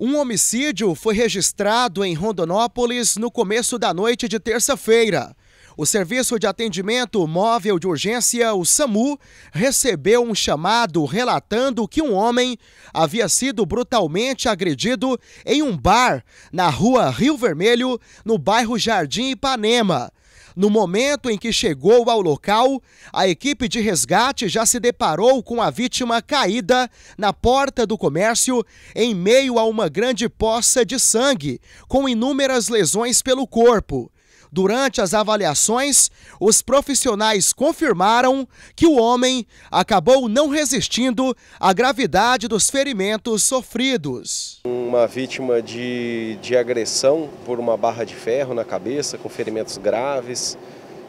Um homicídio foi registrado em Rondonópolis no começo da noite de terça-feira. O Serviço de Atendimento Móvel de Urgência, o SAMU, recebeu um chamado relatando que um homem havia sido brutalmente agredido em um bar na rua Rio Vermelho, no bairro Jardim Ipanema. No momento em que chegou ao local, a equipe de resgate já se deparou com a vítima caída na porta do comércio em meio a uma grande poça de sangue, com inúmeras lesões pelo corpo. Durante as avaliações, os profissionais confirmaram que o homem acabou não resistindo à gravidade dos ferimentos sofridos. Uma vítima de, de agressão por uma barra de ferro na cabeça, com ferimentos graves,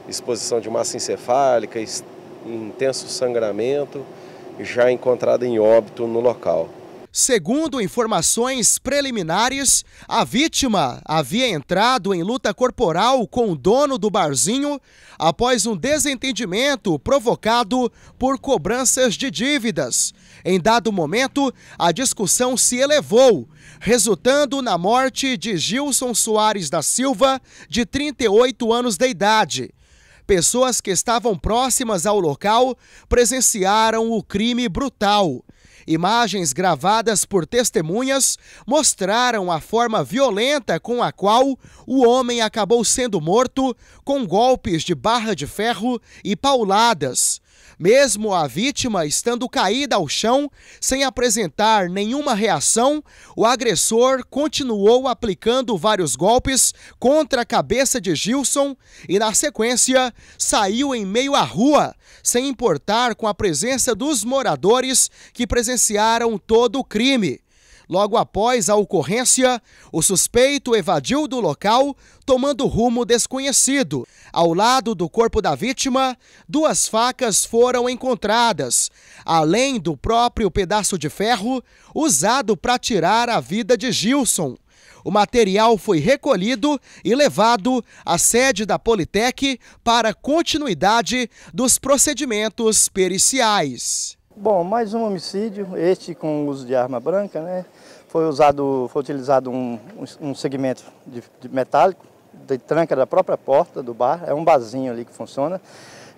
exposição de massa encefálica, intenso sangramento, já encontrada em óbito no local. Segundo informações preliminares, a vítima havia entrado em luta corporal com o dono do barzinho após um desentendimento provocado por cobranças de dívidas. Em dado momento, a discussão se elevou, resultando na morte de Gilson Soares da Silva, de 38 anos de idade. Pessoas que estavam próximas ao local presenciaram o crime brutal. Imagens gravadas por testemunhas mostraram a forma violenta com a qual o homem acabou sendo morto com golpes de barra de ferro e pauladas. Mesmo a vítima estando caída ao chão, sem apresentar nenhuma reação, o agressor continuou aplicando vários golpes contra a cabeça de Gilson e, na sequência, saiu em meio à rua, sem importar com a presença dos moradores que presenciaram presenciaram todo o crime. Logo após a ocorrência, o suspeito evadiu do local, tomando rumo desconhecido. Ao lado do corpo da vítima, duas facas foram encontradas, além do próprio pedaço de ferro usado para tirar a vida de Gilson. O material foi recolhido e levado à sede da Politec para continuidade dos procedimentos periciais. Bom, mais um homicídio, este com uso de arma branca, né? Foi, usado, foi utilizado um, um segmento de, de metálico, de tranca da própria porta do bar, é um barzinho ali que funciona.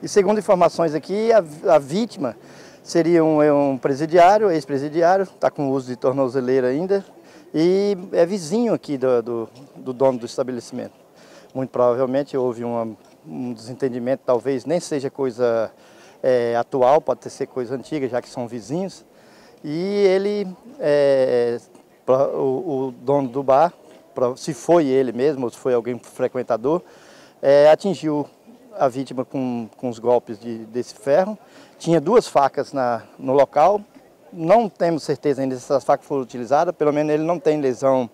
E segundo informações aqui, a, a vítima seria um, é um presidiário, ex-presidiário, está com uso de tornozeleira ainda, e é vizinho aqui do, do, do dono do estabelecimento. Muito provavelmente houve uma, um desentendimento, talvez nem seja coisa é, atual, pode ser coisa antiga, já que são vizinhos. E ele, é, o, o, dono do bar, se foi ele mesmo ou se foi alguém frequentador, é, atingiu a vítima com, com os golpes de, desse ferro. Tinha duas facas na, no local. Não temos certeza ainda se essas facas foram utilizadas, pelo menos ele não tem lesão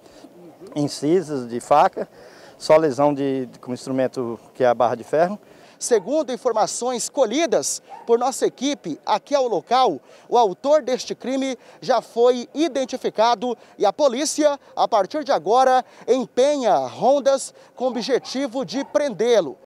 incisas de faca, só lesão de, com instrumento que é a barra de ferro. Segundo informações colhidas por nossa equipe aqui ao local, o autor deste crime já foi identificado e a polícia, a partir de agora, empenha rondas com o objetivo de prendê-lo.